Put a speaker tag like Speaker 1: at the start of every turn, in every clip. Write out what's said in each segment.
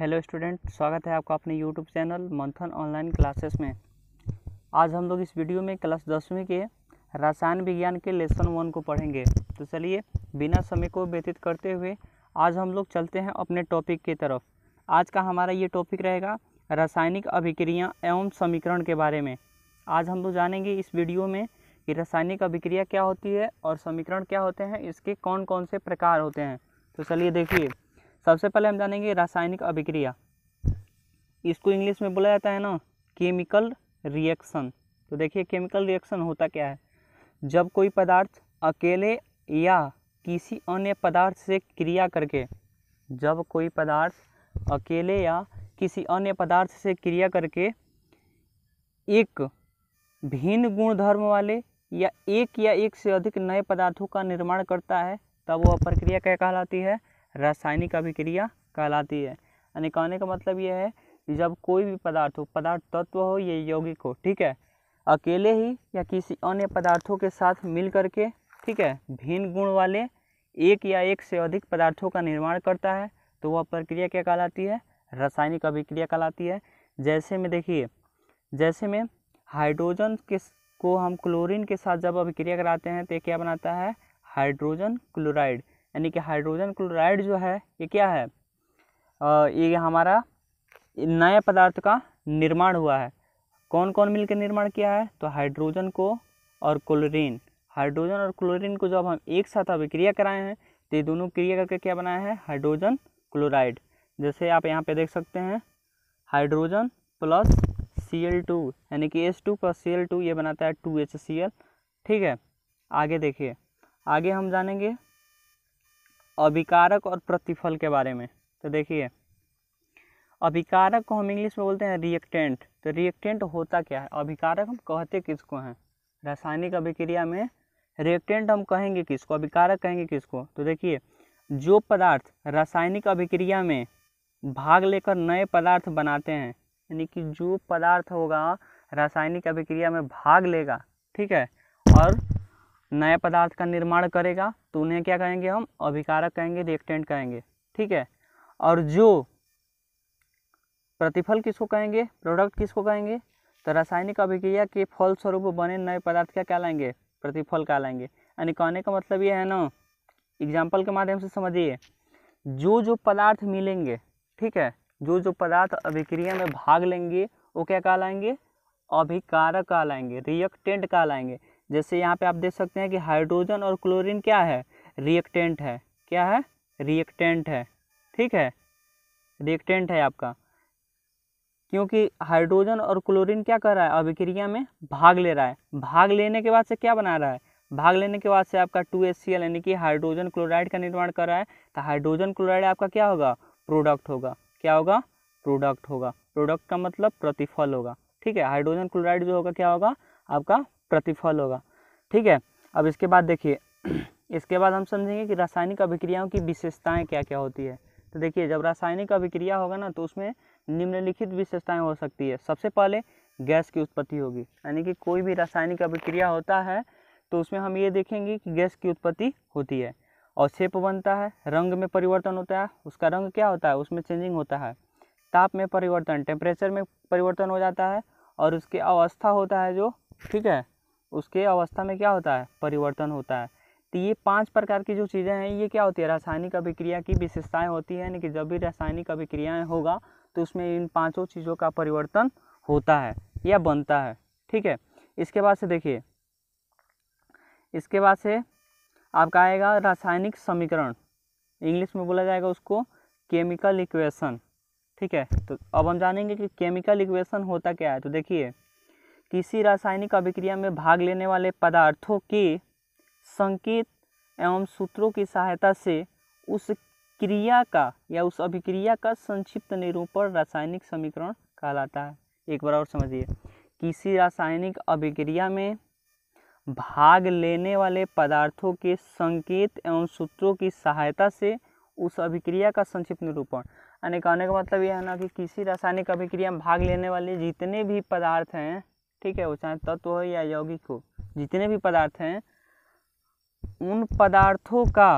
Speaker 1: hello student स्वागत है आपका अपने YouTube channel Manthan online classes में आज हम लोग इस वीडियो में क्लास दसवीं के रसायन विज्ञान के लेसन वन को पढ़ेंगे तो चलिए बिना समय को व्यतीत करते हुए आज हम लोग चलते हैं अपने टॉपिक की तरफ आज का हमारा ये टॉपिक रहेगा रासायनिक अभिक्रिया एवं समीकरण के बारे में आज हम लोग जानेंगे इस वीडियो में कि रासायनिक अभिक्रिया क्या होती है और समीकरण क्या होते हैं इसके कौन कौन से प्रकार होते हैं तो चलिए देखिए सबसे पहले हम जानेंगे रासायनिक अभिक्रिया इसको इंग्लिश में बोला जाता है ना केमिकल रिएक्शन तो देखिए केमिकल रिएक्शन होता क्या है जब कोई पदार्थ अकेले या किसी अन्य पदार्थ से क्रिया करके जब कोई पदार्थ अकेले या किसी अन्य पदार्थ से क्रिया करके एक भिन्न गुणधर्म वाले या एक या एक से अधिक नए पदार्थों का निर्माण करता है तब वह प्रक्रिया क्या कहलाती है रासायनिक अभिक्रिया कहलाती है यानी कहने का मतलब यह है कि जब कोई भी पदार्थ हो पदार्थ तत्व हो या यौगिक हो ठीक है अकेले ही या किसी अन्य पदार्थों के साथ मिल करके ठीक है भिन्न गुण वाले एक या एक से अधिक पदार्थों का निर्माण करता है तो वह प्रक्रिया क्या कहलाती है रासायनिक अभिक्रिया कहलाती है जैसे में देखिए जैसे में हाइड्रोजन के को हम क्लोरीन के साथ जब अभिक्रिया कराते हैं तो क्या बनाता है हाइड्रोजन क्लोराइड यानी कि हाइड्रोजन क्लोराइड जो है ये क्या है ये हमारा नए पदार्थ का निर्माण हुआ है कौन कौन मिलकर निर्माण किया है तो हाइड्रोजन को और क्लोरीन हाइड्रोजन और क्लोरीन को जब हम एक साथ अभिक्रिया कराए हैं तो ये दोनों क्रिया करके क्या बनाया है हाइड्रोजन क्लोराइड जैसे आप यहाँ पे देख सकते हैं hydrogen plus C L two यानी कि S two plus C L two ये बनाता है टू एच सी एल ठीक है आगे देखिए आगे हम जानेंगे अभिकारक और प्रतिफल के बारे में तो देखिए अभिकारक को हम इंग्लिश में बोलते हैं रिएक्टेंट तो रिएक्टेंट होता क्या है अभिकारक हम कहते किसको हैं रासायनिक अभिक्रिया में रिएक्टेंट हम कहेंगे किसको अभिकारक कहेंगे किसको तो देखिए जो पदार्थ रासायनिक अभिक्रिया में भाग लेकर नए पदार्थ बनाते हैं यानी कि जो पदार्थ होगा रासायनिक अभिक्रिया में भाग लेगा ठीक है और नए पदार्थ का निर्माण करेगा तो उन्हें क्या कहेंगे हम अभिकारक कहेंगे रिएक्टेंट कहेंगे ठीक है और जो प्रतिफल किसको कहेंगे प्रोडक्ट किसको कहेंगे तो रासायनिक अभिक्रिया के फलस्वरूप बने नए पदार्थ क्या क्या लाएंगे प्रतिफल लाएंगे यानी कहने का मतलब ये है ना एग्जाम्पल के माध्यम से समझिए जो जो पदार्थ मिलेंगे ठीक है जो जो पदार्थ अभिक्रिया में भाग लेंगे वो क्या कहलाएंगे अभिकारक कहलाएंगे रिएक्टेंट कहलाएंगे जैसे यहाँ पे आप देख सकते हैं कि हाइड्रोजन और क्लोरीन क्या है रिएक्टेंट है क्या है रिएक्टेंट है ठीक है रिएक्टेंट है आपका क्योंकि हाइड्रोजन और क्लोरीन क्या कर रहा है अभिक्रिया में भाग ले रहा है भाग लेने के बाद से क्या बना रहा है भाग लेने के बाद से आपका टू एस सी एल यानी कि हाइड्रोजन क्लोराइड का निर्माण कर रहा है तो हाइड्रोजन क्लोराइड आपका क्या होगा प्रोडक्ट होगा क्या होगा प्रोडक्ट होगा प्रोडक्ट का मतलब प्रतिफल होगा ठीक है हाइड्रोजन क्लोराइड जो होगा क्या होगा आपका प्रतिफल होगा ठीक है अब इसके बाद देखिए इसके बाद हम समझेंगे कि रासायनिक अभिक्रियाओं की विशेषताएं क्या क्या होती है तो देखिए जब रासायनिक अभिक्रिया होगा ना तो उसमें निम्नलिखित विशेषताएं हो सकती है सबसे पहले गैस की उत्पत्ति होगी यानी कि कोई भी रासायनिक अभिक्रिया होता है तो उसमें हम ये देखेंगे कि गैस की उत्पत्ति होती है और शेप बनता है रंग में परिवर्तन होता है उसका रंग क्या होता है उसमें चेंजिंग होता है ताप में परिवर्तन टेम्परेचर में परिवर्तन हो जाता है और उसकी अवस्था होता है जो ठीक है उसके अवस्था में क्या होता है परिवर्तन होता है तो ये पांच प्रकार की जो चीज़ें हैं ये क्या होती है रासायनिक अभिक्रिया की विशेषताएं होती है यानी कि जब भी रासायनिक अभिक्रियाएँ होगा तो उसमें इन पाँचों चीज़ों का परिवर्तन होता है या बनता है ठीक है इसके बाद से देखिए इसके बाद से आपका आएगा रासायनिक समीकरण इंग्लिश में बोला जाएगा उसको केमिकल इक्वेशन ठीक है तो अब हम जानेंगे कि केमिकल इक्वेशन होता क्या है तो देखिए किसी रासायनिक अभिक्रिया में भाग लेने वाले पदार्थों के संकेत एवं सूत्रों की सहायता से उस क्रिया का या उस अभिक्रिया का संक्षिप्त निरूपण रासायनिक समीकरण कहलाता है एक बार और समझिए किसी रासायनिक अभिक्रिया में भाग लेने वाले पदार्थों के संकेत एवं सूत्रों की सहायता से उस अभिक्रिया का संक्षिप्त निरूपण यानी कहने का मतलब यह है ना कि किसी रासायनिक अभिक्रिया में भाग लेने वाले जितने भी पदार्थ हैं ठीक है वो चाहे तत्व हो या यौगिक हो जितने भी पदार्थ हैं उन पदार्थों का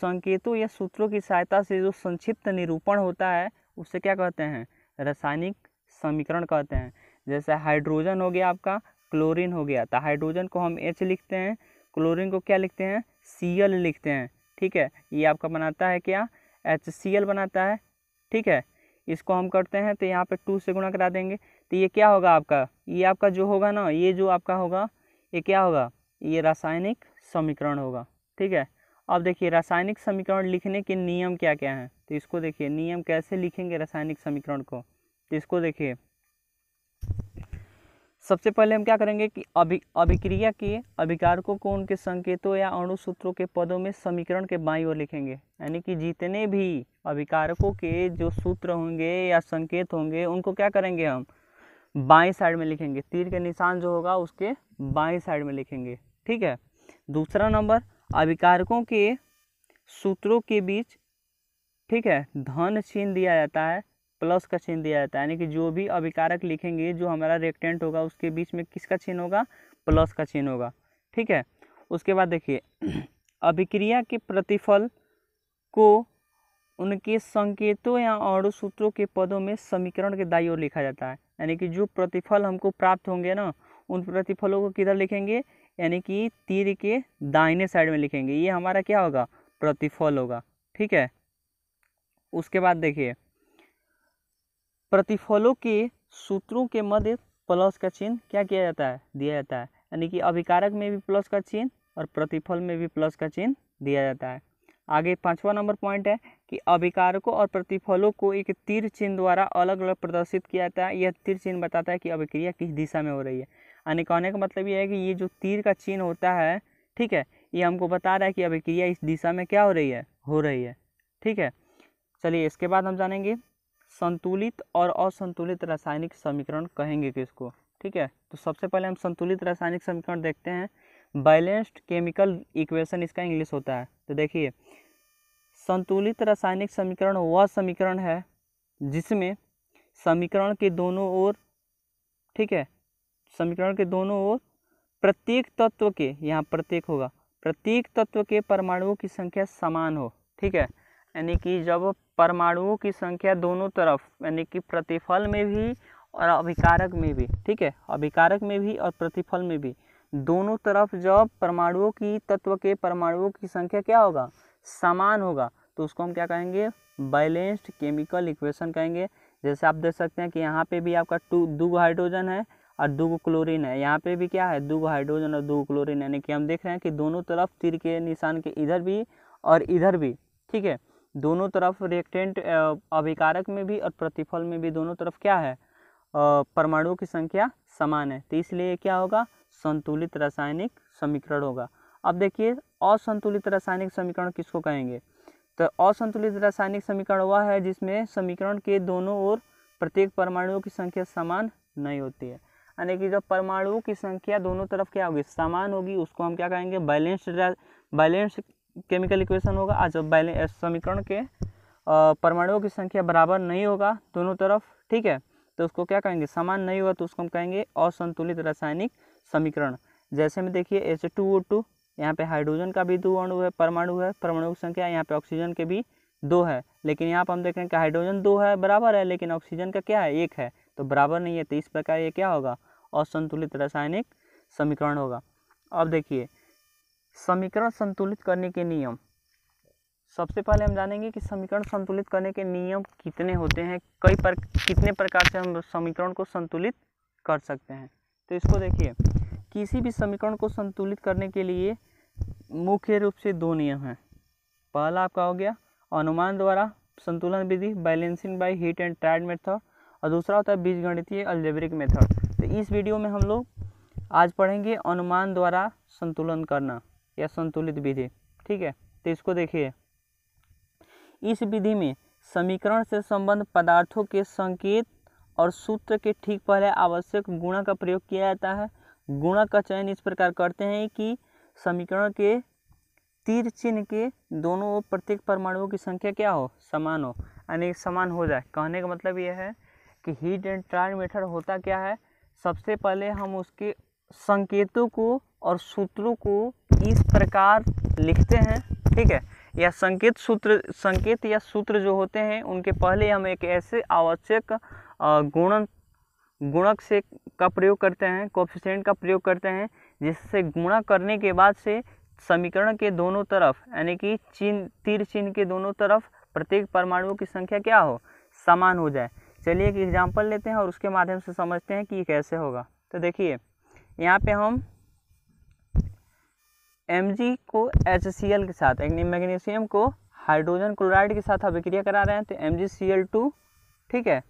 Speaker 1: संकेतों या सूत्रों की सहायता से जो संक्षिप्त निरूपण होता है उसे क्या कहते हैं रासायनिक समीकरण कहते हैं जैसे हाइड्रोजन हो गया आपका क्लोरीन हो गया तो हाइड्रोजन को हम एच लिखते हैं क्लोरीन को क्या लिखते हैं सी एल लिखते हैं ठीक है ये आपका बनाता है क्या एच सी एल बनाता है ठीक है इसको हम करते हैं तो यहाँ पे टू से गुणा करा देंगे तो ये क्या होगा आपका ये आपका जो होगा ना ये जो आपका होगा ये क्या होगा ये रासायनिक समीकरण होगा ठीक है अब देखिए रासायनिक समीकरण लिखने के नियम क्या क्या हैं तो इसको देखिए नियम कैसे लिखेंगे रासायनिक समीकरण को तो इसको देखिए सबसे पहले हम क्या करेंगे कि अभि अभिक्रिया के अभिकारकों को उनके संकेतों या अणुसूत्रों के पदों में समीकरण के बाई ओर लिखेंगे यानी कि जितने भी अभिकारकों के जो सूत्र होंगे या संकेत होंगे उनको क्या करेंगे हम बाएं साइड में लिखेंगे तीर के निशान जो होगा उसके बाएं साइड में लिखेंगे ठीक है दूसरा नंबर अभिकारकों के सूत्रों के बीच ठीक है धन चिन्ह दिया जाता है प्लस का चिन्ह दिया जाता है यानी कि जो भी अभिकारक लिखेंगे जो हमारा रेक्टेंट होगा उसके बीच में किसका चिन्ह होगा प्लस का चिन्ह होगा ठीक है उसके बाद देखिए अभिक्रिया के प्रतिफल को उनके संकेतों या और सूत्रों के पदों में समीकरण के दाई ओर लिखा जाता है यानी कि जो प्रतिफल हमको प्राप्त होंगे ना उन प्रतिफलों को किधर लिखेंगे यानी कि तीर के दाहिने साइड में लिखेंगे ये हमारा क्या होगा प्रतिफल होगा ठीक है उसके बाद देखिए प्रतिफलों के सूत्रों के मध्य प्लस का चिन्ह क्या किया जाता है दिया जाता है यानी कि अभिकारक में भी प्लस का चिन्ह और प्रतिफल में भी प्लस का चिन्ह दिया जाता है आगे पांचवा नंबर पॉइंट है कि अभिकारकों और प्रतिफलों को एक तीर चिन्ह द्वारा अलग अलग प्रदर्शित किया जाता है यह तीर चिन्ह बताता है कि अभिक्रिया किस दिशा में हो रही है यानी कहने का मतलब ये है कि ये जो तीर का चिन्ह होता है ठीक है ये हमको बता रहा है कि अभिक्रिया इस दिशा में क्या हो रही है हो रही है ठीक है चलिए इसके बाद हम जानेंगे संतुलित और असंतुलित रासायनिक समीकरण कहेंगे किसको ठीक है तो सबसे पहले हम संतुलित रासायनिक समीकरण देखते हैं बैलेंस्ड केमिकल इक्वेशन इसका इंग्लिश होता है तो देखिए संतुलित रासायनिक समीकरण वह समीकरण है जिसमें समीकरण के दोनों ओर ठीक है समीकरण के दोनों ओर प्रत्येक तत्व के यहाँ प्रत्येक होगा प्रत्येक तत्व के परमाणुओं की संख्या समान हो ठीक है यानी कि जब परमाणुओं की संख्या दोनों तरफ यानी कि प्रतिफल में भी और अभिकारक में भी ठीक है अभिकारक में भी और प्रतिफल में भी दोनों तरफ जब परमाणुओं की तत्व के परमाणुओं की संख्या क्या होगा समान होगा तो उसको हम क्या कहेंगे बैलेंस्ड केमिकल इक्वेशन कहेंगे जैसे आप देख सकते हैं कि यहाँ पे भी आपका टू दो हाइड्रोजन है और दो क्लोरीन है यहाँ पे भी क्या है दो हाइड्रोजन और दो क्लोरीन यानी कि हम देख रहे हैं कि दोनों तरफ तीर के निशान के इधर भी और इधर भी ठीक है दोनों तरफ रिएक्टेंट अभिकारक में भी और प्रतिफल में भी दोनों तरफ क्या है परमाणुओं की संख्या समान है तो इसलिए क्या होगा संतुलित रासायनिक समीकरण होगा अब देखिए असंतुलित रासायनिक समीकरण किसको कहेंगे तो असंतुलित रासायनिक समीकरण वह है जिसमें समीकरण के दोनों ओर प्रत्येक परमाणुओं की संख्या समान नहीं होती है यानी कि जब परमाणुओं की संख्या दोनों तरफ क्या होगी समान होगी उसको हम क्या कहेंगे बैलेंस्ड बैलेंस्ड केमिकल इक्वेशन होगा आज बैलेंस समीकरण के परमाणुओं की संख्या बराबर नहीं होगा दोनों तरफ ठीक है तो उसको क्या कहेंगे समान नहीं होगा तो उसको हम कहेंगे असंतुलित रासायनिक समीकरण जैसे में देखिए एच टू ओ टू यहाँ पे हाइड्रोजन का भी दो अणु है परमाणु है परमाणु की संख्या यहाँ पे ऑक्सीजन के भी दो है लेकिन यहाँ पर हम देख रहे हैं कि हाइड्रोजन दो है बराबर है लेकिन ऑक्सीजन का क्या है एक है तो बराबर नहीं है तो इस प्रकार ये क्या होगा असंतुलित रासायनिक समीकरण होगा अब देखिए समीकरण संतुलित करने के नियम सबसे पहले हम जानेंगे कि समीकरण संतुलित करने के नियम कितने होते हैं कई पर कितने प्रकार से हम समीकरण को संतुलित कर सकते हैं तो इसको देखिए किसी भी समीकरण को संतुलित करने के लिए मुख्य रूप से दो नियम हैं पहला आपका हो गया अनुमान द्वारा संतुलन विधि balancing by hit and trial method और दूसरा होता है बीजगणितीय अल्जेब्रिक मेथड तो इस वीडियो में हम लोग आज पढ़ेंगे अनुमान द्वारा संतुलन करना या संतुलित विधि ठीक है तो इसको देखिए इस विधि में समीकरण से संबंध पदार्थों के संकेत और सूत्र के ठीक पहले आवश्यक गुणा का प्रयोग किया जाता है गुणा का चयन इस प्रकार करते हैं कि समीकरण के तीर चिन्ह के दोनों प्रत्येक परमाणुओं की संख्या क्या हो समान हो यानी समान हो जाए कहने का मतलब यह है कि हीट एंड ट्रायल मेथड होता क्या है सबसे पहले हम उसके संकेतों को और सूत्रों को इस प्रकार लिखते हैं ठीक है या संकेत सूत्र संकेत या सूत्र जो होते हैं उनके पहले हम एक ऐसे आवश्यक गुणन गुणक से का प्रयोग करते हैं कोफिशेंट का प्रयोग करते हैं जिससे गुणा करने के बाद से समीकरण के दोनों तरफ यानी कि चिन्ह तीर चिन्ह के दोनों तरफ प्रत्येक परमाणुओं की संख्या क्या हो समान हो जाए चलिए एक एग्जाम्पल लेते हैं और उसके माध्यम से समझते हैं कि ये कैसे होगा तो देखिए यहाँ पे हम एम को एच के साथ यानी मैग्नीशियम को हाइड्रोजन क्लोराइड के साथ अभिक्रिया करा रहे हैं तो एम ठीक है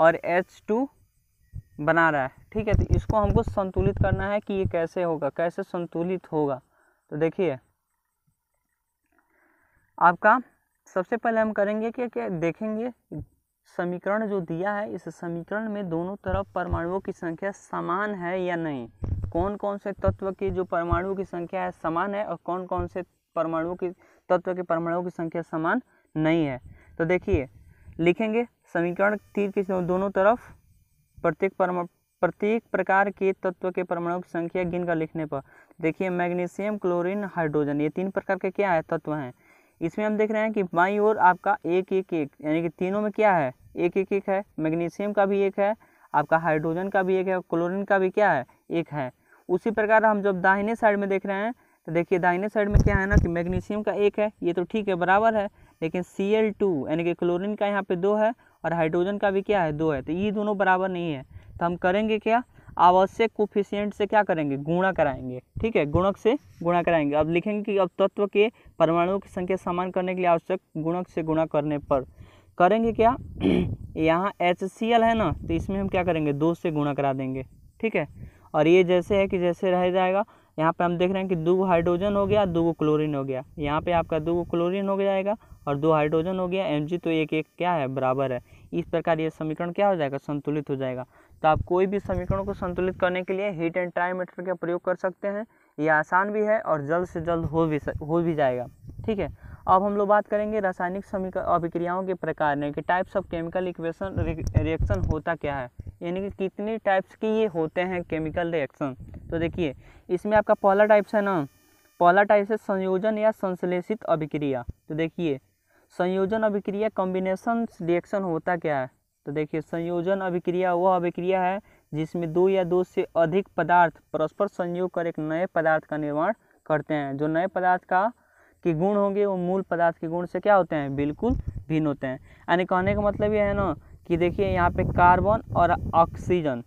Speaker 1: और एच बना रहा है ठीक है तो इसको हमको संतुलित करना है कि ये कैसे होगा कैसे संतुलित होगा तो देखिए आपका सबसे पहले हम करेंगे कि क्या देखेंगे समीकरण जो दिया है इस समीकरण में दोनों तरफ परमाणुओं की संख्या समान है या नहीं कौन कौन से तत्व की जो परमाणुओं की संख्या है समान है और कौन कौन से परमाणुओं की तत्व के परमाणुओं की संख्या समान नहीं है तो देखिए लिखेंगे समीकरण तीर के दोनों तरफ प्रत्येक प्रत्येक प्रकार के तत्व के परमाणु की संख्या गिनकर लिखने पर देखिए मैग्नीशियम क्लोरीन हाइड्रोजन ये तीन प्रकार के क्या है तत्व हैं इसमें हम देख रहे हैं कि बाई ओर आपका एक एक एक यानी कि तीनों में क्या है एक एक एक है मैग्नीशियम का भी एक है आपका हाइड्रोजन का भी एक है क्लोरीन का भी क्या है एक है उसी प्रकार हम जब दाहिने साइड में देख रहे हैं तो देखिए दाहिने साइड में क्या है ना कि मैग्नीशियम का एक है ये तो ठीक है बराबर है लेकिन सी एल टू यानी कि क्लोरीन का यहाँ पे दो है और हाइड्रोजन का भी क्या है दो है तो ये दोनों बराबर नहीं है तो हम करेंगे क्या आवश्यक कोफिशियंट से क्या करेंगे गुणा कराएंगे ठीक है गुणक से गुणा कराएंगे अब लिखेंगे कि अब तत्व के परमाणुओं की संख्या समान करने के लिए आवश्यक गुणक से गुणा करने पर करेंगे क्या यहाँ एच है ना तो इसमें हम क्या करेंगे दो से गुणा करा देंगे ठीक है और ये जैसे है कि जैसे रह जाएगा यहाँ पे हम देख रहे हैं कि दो हाइड्रोजन हो गया दो क्लोरीन हो गया यहाँ पे आपका दो क्लोरीन हो जाएगा और दो हाइड्रोजन हो गया एम तो एक एक क्या है बराबर है इस प्रकार ये समीकरण क्या हो जाएगा संतुलित हो जाएगा तो आप कोई भी समीकरण को संतुलित करने के लिए हीट एंड ट्राई मीटर का प्रयोग कर सकते हैं ये आसान भी है और जल्द से जल्द हो भी हो भी जाएगा ठीक है अब हम लोग बात करेंगे रासायनिक समीकरण अभिक्रियाओं के प्रकार ने कि types of chemical equation reaction होता क्या है यानी कि कितने टाइप्स के ये होते हैं केमिकल रिएक्शन तो देखिए इसमें आपका पहला टाइप्स है ना पहला टाइप है संयोजन या संश्लेषित अभिक्रिया तो देखिए संयोजन अभिक्रिया कॉम्बिनेशन रिएक्शन होता क्या है तो देखिए संयोजन अभिक्रिया वह अभिक्रिया है जिसमें दो या दो से अधिक पदार्थ परस्पर संयोग कर एक नए पदार्थ का निर्माण करते हैं जो नए पदार्थ का के गुण होंगे वो मूल पदार्थ के गुण से क्या होते हैं बिल्कुल भिन्न होते हैं यानी कहने का मतलब ये है ना कि देखिए यहाँ पे कार्बन और ऑक्सीजन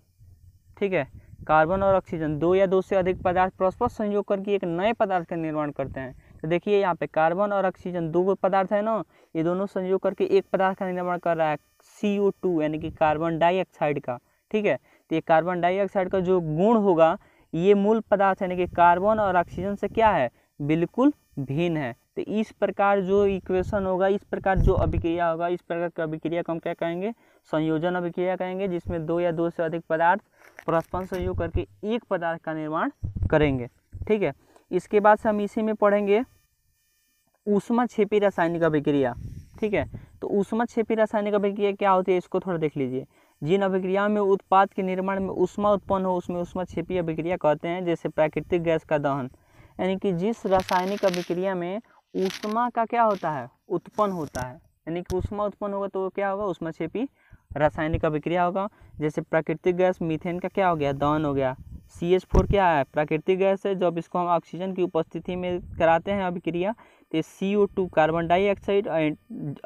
Speaker 1: ठीक है कार्बन और ऑक्सीजन दो या दो से अधिक पदार्थ परस्पर संयोग करके एक नए पदार्थ का निर्माण करते हैं तो देखिए यहाँ पे कार्बन और ऑक्सीजन दो पदार्थ है ना ये दोनों संयोग करके एक पदार्थ का निर्माण कर रहा है सी ओ टू यानी कि कार्बन डाइऑक्साइड का ठीक है तो ये कार्बन डाइऑक्साइड का जो गुण होगा ये मूल पदार्थ यानी कि कार्बन और ऑक्सीजन से क्या है बिल्कुल भिन्न है तो इस प्रकार जो इक्वेशन होगा इस प्रकार जो अभिक्रिया होगा इस प्रकार की अभिक्रिया को हम क्या कहेंगे संयोजन अभिक्रिया कहेंगे जिसमें दो या दो से अधिक पदार्थ परस्पर संयोग करके एक पदार्थ का निर्माण करेंगे ठीक है इसके बाद से हम इसी में पढ़ेंगे ऊष्मा छेपी रासायनिक अभिक्रिया ठीक है तो ऊष्मा छेपी रासायनिक अभिक्रिया क्या होती है इसको थोड़ा देख लीजिए जिन अभिक्रियाओं में उत्पाद के निर्माण में ऊष्मा उत्पन्न हो उसमें उष्मा छेपी अभिक्रिया कहते हैं जैसे प्राकृतिक गैस का दहन यानी कि जिस रासायनिक अभिक्रिया में ऊष्मा का क्या होता है उत्पन्न होता है यानी कि ऊष्मा उत्पन्न होगा तो क्या होगा उष्मा छेपी रासायनिक अभिक्रिया होगा जैसे प्राकृतिक गैस मीथेन का क्या हो गया दहन हो गया सी एच फोर क्या है प्राकृतिक गैस है जब इसको हम ऑक्सीजन की उपस्थिति में कराते हैं अभिक्रिया ये C O two carbon dioxide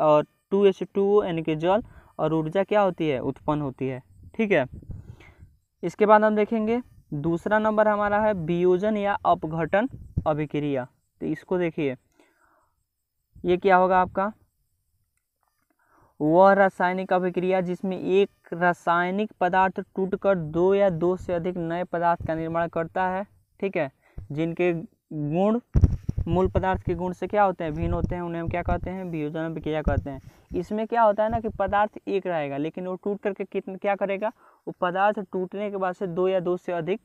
Speaker 1: और टू एच टू ओ यानी कि जल और ऊर्जा क्या होती है उत्पन्न होती है ठीक है इसके बाद हम देखेंगे दूसरा नंबर हमारा है वियोजन या अपघटन अभिक्रिया तो इसको देखिए ये क्या होगा आपका वह रासायनिक अभिक्रिया जिसमें एक रासायनिक पदार्थ टूटकर दो या दो से अधिक नए पदार्थ का निर्माण करता है ठीक है जिनके गुण मूल पदार्थ के गुण से क्या होते हैं भिन्न होते हैं उन्हें हम क्या कहते हैं वियोजन विक्रिया कहते हैं इसमें क्या होता है ना कि पदार्थ एक रहेगा लेकिन वो टूट करके कितने क्या करेगा वो पदार्थ टूटने के बाद से दो या दो से अधिक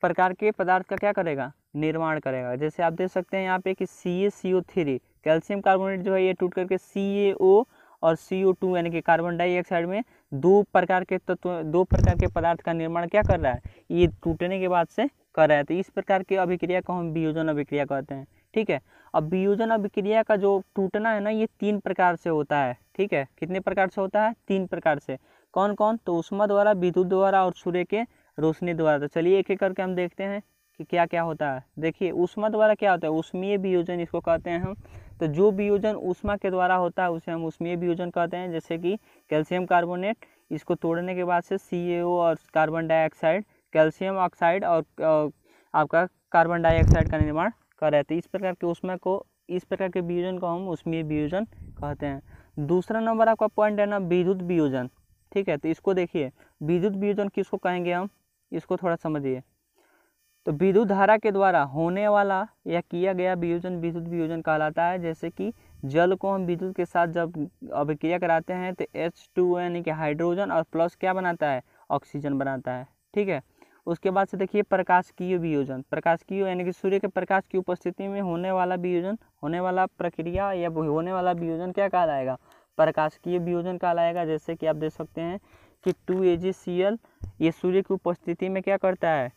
Speaker 1: प्रकार के पदार्थ का क्या करेगा निर्माण करेगा जैसे आप देख सकते हैं यहाँ पे कि C A C O three calcium carbonate जो है ये टूट करके सी ए ओ और सी ओ टू यानी कि कार्बन डाइऑक्साइड में दो प्रकार के तत्व दो प्रकार के पदार्थ का निर्माण क्या कर रहा है ये टूटने के बाद से कर रहा है तो इस प्रकार की अभिक्रिया को हम वियोजन अभिक्रिया कहते हैं ठीक है अब वियोजन अभिक्रिया का जो टूटना है ना ये तीन प्रकार से होता है ठीक है कितने प्रकार से होता है तीन प्रकार से कौन कौन तो उष्मा द्वारा विद्युत द्वारा और सूर्य के रोशनी द्वारा तो चलिए एक एक करके हम देखते हैं कि क्या क्या होता है देखिए उष्मा द्वारा क्या होता है उष्मीय वियोजन इसको कहते हैं हम तो जो वियोजन उष्मा के द्वारा होता है उसे हम उष्मीय वियोजन कहते हैं जैसे कि कैल्शियम कार्बोनेट इसको तोड़ने के बाद से सी और कार्बन डाइऑक्साइड कैल्शियम ऑक्साइड और आपका कार्बन डाइऑक्साइड का निर्माण का रहता है इस प्रकार के उसमें को इस प्रकार के वियोजन को हम उसमें वियोजन कहते हैं दूसरा नंबर आपका पॉइंट है ना विद्युत वियोजन ठीक है तो इसको देखिए विद्युत वियोजन किसको कहेंगे हम इसको थोड़ा समझिए तो विद्युत धारा के द्वारा होने वाला या किया गया वियोजन विद्युत वियोजन कहलाता है जैसे कि जल को हम विद्युत के साथ जब अभिक्रिया कराते हैं तो एच टू यानी कि हाइड्रोजन और प्लस क्या बनाता है ऑक्सीजन बनाता है ठीक है उसके बाद से देखिए प्रकाशकीय वियोजन प्रकाशकीय यानी कि सूर्य के प्रकाश की उपस्थिति में होने वाला वियोजन होने वाला प्रक्रिया या होने वाला वियोजन क्या कहा जाएगा की वियोजन कहा जाएगा जैसे कि आप देख सकते हैं कि to A ji C L ये सूर्य की उपस्थिति में क्या करता है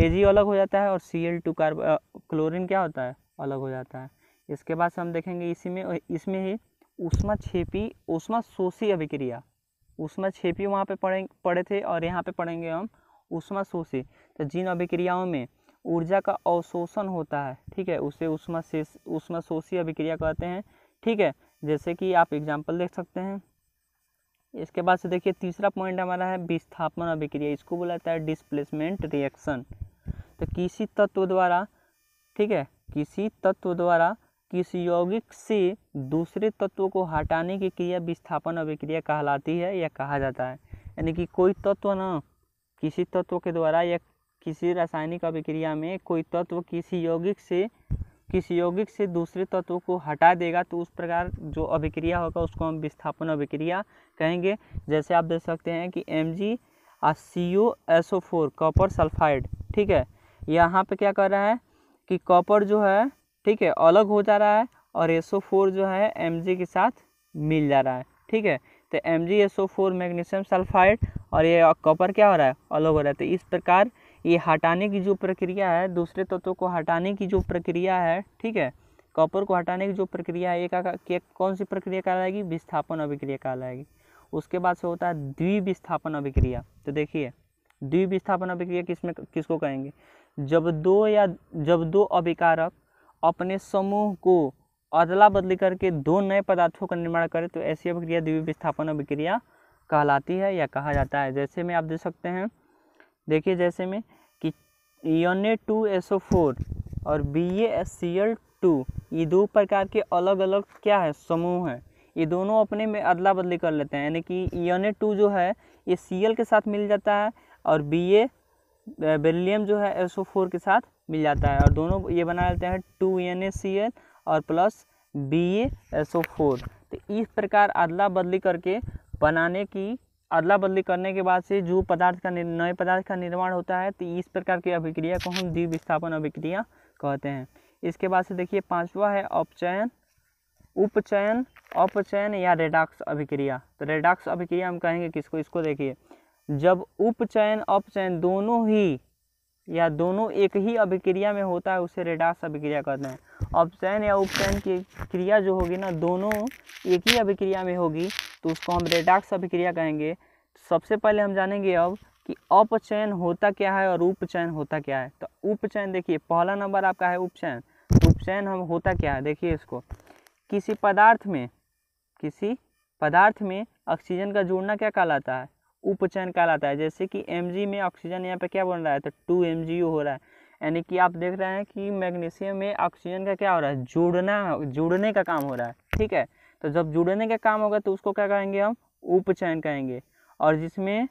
Speaker 1: ए जी अलग हो जाता है और C L two carbon chlorine क्या होता है अलग हो जाता है इसके बाद से हम देखेंगे इसी में इसमें ही उष्मा छेपी उष्मा शोषी अभिक्रिया उष्मा छेपी वहाँ पे पढ़े पढ़े थे और यहाँ पे पढ़ेंगे हम उष्मा शोषी तो जिन अभिक्रियाओं में ऊर्जा का अवशोषण होता है ठीक है उसे उष्मा से उष्मा शोषी अभिक्रिया कहते हैं ठीक है जैसे कि आप एग्जाम्पल देख सकते हैं इसके बाद से देखिए तीसरा पॉइंट हमारा है विस्थापन अभिक्रिया इसको बोला जाता है डिस्प्लेसमेंट रिएक्शन तो किसी तत्व द्वारा ठीक है किसी तत्व द्वारा किसी यौगिक से दूसरे तत्व को हटाने की क्रिया विस्थापन अभिक्रिया कहलाती है या कहा जाता है यानी कि कोई तत्व ना किसी तत्व के द्वारा या किसी रासायनिक अभिक्रिया में कोई तत्व किसी यौगिक से किसी यौगिक से दूसरे तत्व को हटा देगा तो उस प्रकार जो अभिक्रिया होगा उसको हम विस्थापन अभिक्रिया कहेंगे जैसे आप देख सकते हैं कि M G C O S O four copper sulphide ठीक है यहाँ पे क्या कर रहा है कि कॉपर जो है ठीक है अलग हो जा रहा है और एस ओ फोर जो है एम जी के साथ मिल जा रहा है ठीक है तो M G S O four magnesium sulphide और ये कॉपर क्या हो रहा है अलग हो रहा है तो इस प्रकार ये हटाने की जो प्रक्रिया है दूसरे तत्वों को हटाने की जो प्रक्रिया है ठीक है कॉपर को हटाने की जो प्रक्रिया है ये कौन सी प्रक्रिया कहलाएगी विस्थापन अभिक्रिया कहलाएगी उसके बाद से होता है द्विविस्थापन अभिक्रिया तो देखिए द्विविस्थापन अभिक्रिया किस में किसको कहेंगे जब दो या जब दो अभिकारक अपने समूह को अदला बदली करके दो नए पदार्थों का निर्माण करे तो ऐसी अभिक्रिया द्वि विस्थापन अभिक्रिया कहलाती है या कहा जाता है जैसे में आप देख सकते हैं देखिए जैसे में कि A two S O four और B A S C L two ये दो प्रकार के अलग अलग क्या है समूह हैं ये दोनों अपने में अदला बदली कर लेते हैं यानी कि ए टू जो है ये सी एल के साथ मिल जाता है और बी ए बेरिलियम जो है एस ओ फोर के साथ मिल जाता है और दोनों ये बना लेते हैं two N A C L और plus B S O four तो इस प्रकार अदला बदली करके बनाने की अदला बदली करने के बाद से जो पदार्थ का नए पदार्थ का निर्माण होता है तो इस प्रकार की अभिक्रिया को हम द्विविस्थापन अभिक्रिया कहते हैं इसके बाद से देखिए पांचवा है अपचयन उपचयन अपचयन या रेडाक्स अभिक्रिया तो रेडाक्स अभिक्रिया हम कहेंगे किसको इसको देखिए जब उपचयन अपचयन दोनों ही या दोनों एक ही अभिक्रिया में होता है उसे रेडास अभिक्रिया कहते हैं अपचयन या उपचयन की क्रिया जो होगी ना दोनों एक ही अभिक्रिया में होगी तो उसको हम रेडाक्स अभिक्रिया कहेंगे सबसे पहले हम जानेंगे अब कि अपचयन होता क्या है और उपचयन होता क्या है तो उपचयन देखिए पहला नंबर आपका है उपचयन तो उपचयन हम होता क्या है देखिए इसको किसी पदार्थ में किसी पदार्थ में ऑक्सीजन का जोड़ना क्या कहलाता है उपचयन कहलाता है जैसे कि एम में ऑक्सीजन यहाँ पे क्या बन रहा है तो टू एम हो रहा है यानी कि आप देख रहे हैं कि मैग्नीशियम में ऑक्सीजन का क्या हो रहा है जुड़ना जुड़ने का काम हो रहा है ठीक है तो जब जुड़ने का काम होगा तो उसको क्या कहेंगे हम उपचयन कहेंगे और जिसमें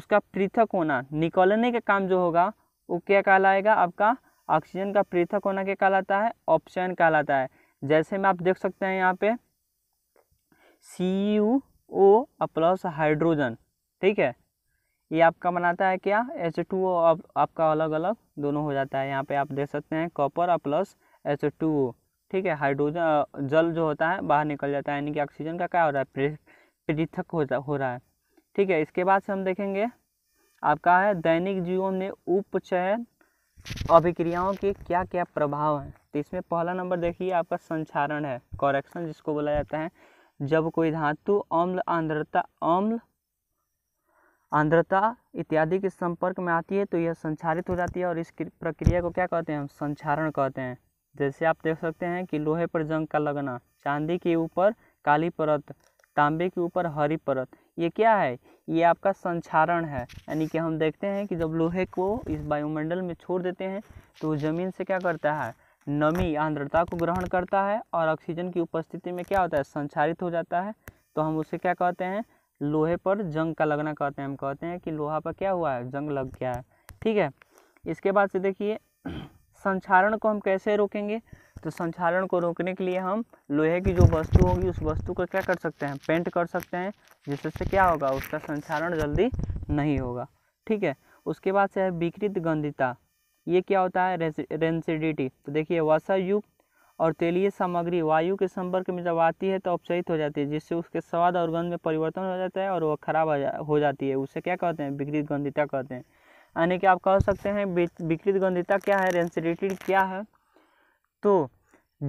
Speaker 1: उसका पृथक होना निकलने का काम जो होगा वो क्या कहलाएगा आपका ऑक्सीजन का पृथक होना क्या कहलाता है ऑप्शन कहलाता है जैसे में आप देख सकते हैं यहाँ पे C U O plus hydrogen ठीक है ये आपका बनाता है क्या एच टू आप, आपका अलग अलग दोनों हो जाता है यहाँ पे आप देख सकते हैं कॉपर और प्लस एच टू ओ ठीक है हाइड्रोजन जल जो होता है बाहर निकल जाता है यानी कि ऑक्सीजन का क्या हो रहा है पृथक हो जा हो रहा है ठीक है इसके बाद से हम देखेंगे आपका है दैनिक जीवन में उपचयन अभिक्रियाओं के क्या क्या प्रभाव हैं तो इसमें पहला नंबर देखिए आपका संचारण है कॉरेक्शन जिसको बोला जाता है जब कोई धातु अम्ल आंद्रता अम्ल आंद्रता इत्यादि के संपर्क में आती है तो यह संचारित हो जाती है और इस प्रक्रिया को क्या कहते हैं हम संचारण कहते हैं जैसे आप देख सकते हैं कि लोहे पर जंग का लगना चांदी के ऊपर काली परत तांबे के ऊपर हरी परत ये क्या है ये आपका संचारण है यानी कि हम देखते हैं कि जब लोहे को इस वायुमंडल में छोड़ देते हैं तो ज़मीन से क्या करता है नमी आंद्रता को ग्रहण करता है और ऑक्सीजन की उपस्थिति में क्या होता है संचारित हो जाता है तो हम उसे क्या कहते हैं लोहे पर जंग का लगना कहते हैं हम कहते हैं कि लोहा पर क्या हुआ है जंग लग गया है ठीक है इसके बाद से देखिए संचारण को हम कैसे रोकेंगे तो संचारण को रोकने के लिए हम लोहे की जो वस्तु होगी उस वस्तु को क्या कर सकते हैं पेंट कर सकते हैं जिससे क्या होगा उसका संचारण जल्दी नहीं होगा ठीक है उसके बाद से है विकृत गंधिता ये क्या होता है रेंसिडिटी तो देखिए वसा और तेलीय सामग्री वायु के संपर्क में जब आती है तो अपचयित हो जाती है जिससे उसके स्वाद और गंध में परिवर्तन हो जाता है और वह खराब हो जाती है उसे क्या कहते हैं विकृत गंधिता कहते हैं यानी कि आप कह सकते हैं विकृत गंधिता क्या है रेंसिडिटी क्या है तो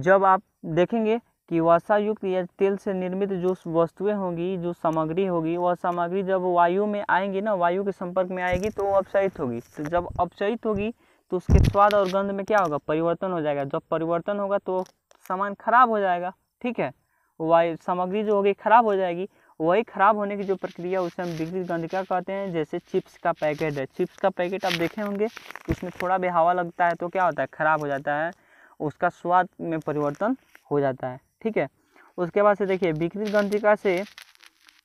Speaker 1: जब आप देखेंगे कि वसायुक्त या तेल से निर्मित जो वस्तुएं होंगी जो सामग्री होगी वह सामग्री जब वायु में आएंगी ना वायु के संपर्क में आएगी तो वो अपचयित होगी तो जब अपचयित होगी तो उसके स्वाद और गंध में क्या होगा परिवर्तन हो जाएगा जब परिवर्तन होगा तो सामान खराब हो जाएगा ठीक है वायु सामग्री जो होगी खराब हो जाएगी वही खराब होने की जो प्रक्रिया उसे हम विकृत गंध क्या कहते हैं जैसे चिप्स का पैकेट है चिप्स का पैकेट आप देखे होंगे उसमें थोड़ा भी हवा लगता है तो क्या होता है खराब हो जाता है उसका स्वाद में परिवर्तन हो जाता है ठीक है उसके बाद से देखिए विकृत गंधिका से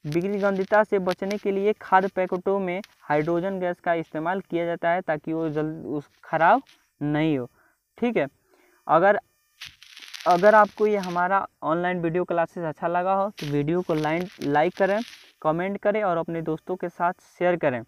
Speaker 1: विगलिगंधिता से बचने के लिए खाद पैकेटों में हाइड्रोजन गैस का इस्तेमाल किया जाता है ताकि वो जल्द उस खराब नहीं हो ठीक है अगर अगर आपको ये हमारा ऑनलाइन वीडियो क्लासेस अच्छा लगा हो तो वीडियो को लाइन लाइक करें कमेंट करें और अपने दोस्तों के साथ शेयर करें